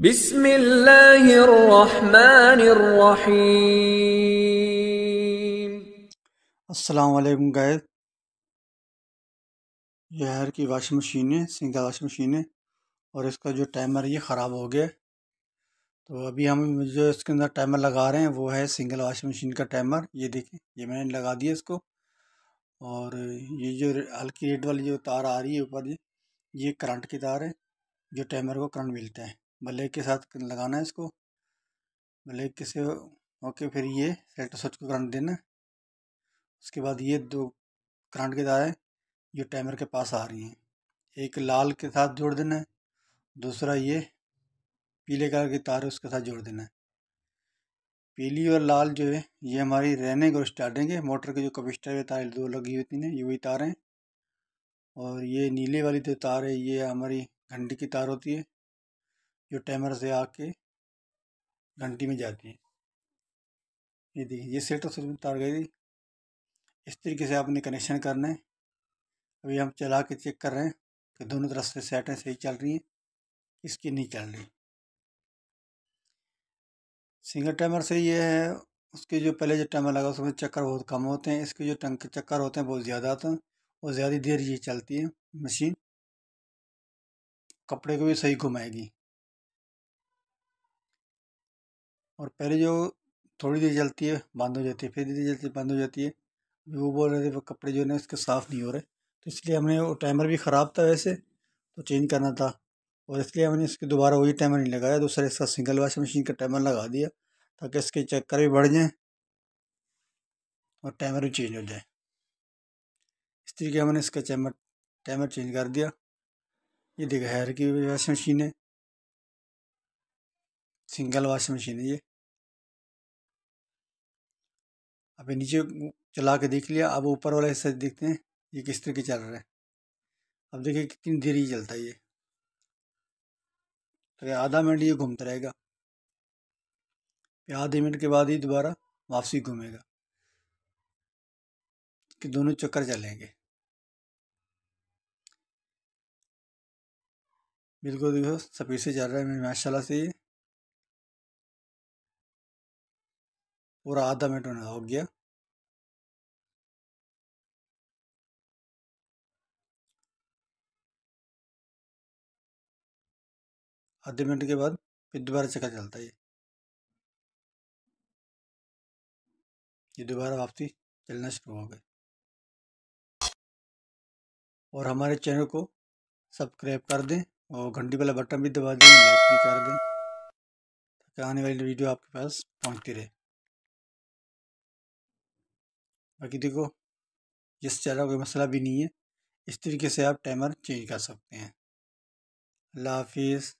बिस्मिल्लाहिर्रहमानिर्रहीम अस्सलाम वालेकुम गाइस ये हेयर की वाशिंग मशीन है सिंगल वाशिंग मशीन है और इसका जो टाइमर ये ख़राब हो गया तो अभी हम जो इसके अंदर टाइमर लगा रहे हैं वो है सिंगल वाशिंग मशीन का टाइमर ये देखें ये मैंने लगा दिया इसको और ये जो हल्की रेड वाली जो तार आ रही है ऊपर ये ये करंट की तार है जो टाइमर को करंट मिलता है ब्लैक के साथ लगाना है इसको ब्लैक के से ओके फिर ये सेलेक्टर स्विच को करंट देना उसके बाद ये दो करंट के दाएँ जो टाइमर के पास आ रही हैं एक लाल के साथ जोड़ देना है दूसरा ये पीले कलर की तार है उसके साथ जोड़ देना है पीली और लाल जो है ये हमारी रनिंग और स्टार्टिंग है मोटर के जो कपिस्टर है तार दो लगी हुई थी ना ये वही तार हैं और ये नीले वाली जो तार है ये हमारी घंटी की तार होती है जो टाइमर से आके घंटी में जाती हैं ये देखिए ये सेट ऑफ तो तार गई इस तरीके से आपने कनेक्शन करना है अभी हम चला के चेक कर रहे हैं कि दोनों तरफ से सेटें सही चल रही हैं इसकी नहीं चल रही सिंगल टाइमर से ये है उसके जो पहले जो टाइमर लगा उसमें चक्कर बहुत कम होते हैं इसके जो टंक चक्कर होते हैं बहुत ज़्यादा आते हैं और ज़्यादा देर ये चलती है मशीन कपड़े को भी सही घुमाएगी और पहले जो थोड़ी देर जलती है बंद हो जाती है फिर धीरे जलती है बंद हो जाती है वो बोल रहे थे वो कपड़े जो है ना उसके साफ़ नहीं हो रहे तो इसलिए हमने वो टाइमर भी ख़राब था वैसे तो चेंज करना था और इसलिए हमने इसके दोबारा वही टाइमर नहीं लगाया दूसरा इसका सिंगल वाशिंग मशीन का टाइमर लगा दिया ताकि इसके चक्कर भी बढ़ जाएँ और टाइमर भी चेंज हो जाए इस तरीके हमने इसका टाइमर टाइमर चेंज कर दिया ये देखा हैर की वाशिंग मशीन है सिंगल वाशिंग मशीन है ये अब नीचे चला के देख लिया अब ऊपर वाला हिस्सा देखते हैं ये किस तरीके चल रहा है अब देखिए कितनी देर ही चलता है ये तो आधा मिनट ये घूमता रहेगा आधे मिनट के बाद ही दोबारा वापसी घूमेगा कि दोनों चक्कर चलेंगे बिल्कुल देखो सपीड से चल रहा है माशाल्लाह से ये पूरा आधा मिनट होने हो गया आधे मिनट के बाद फिर दोबारा चक्कर चलता है ये दोबारा वापसी चलना शुरू हो गए और हमारे चैनल को सब्सक्राइब कर दें और घंटी वाला बटन भी दबा दें लाइक भी कर दें ताकि आने वाली वीडियो आपके पास पहुंचती रहे बाकी देखो जिस चल कोई मसला भी नहीं है इस तरीके से आप टाइमर चेंज कर सकते हैं अल्लाह हाफिज़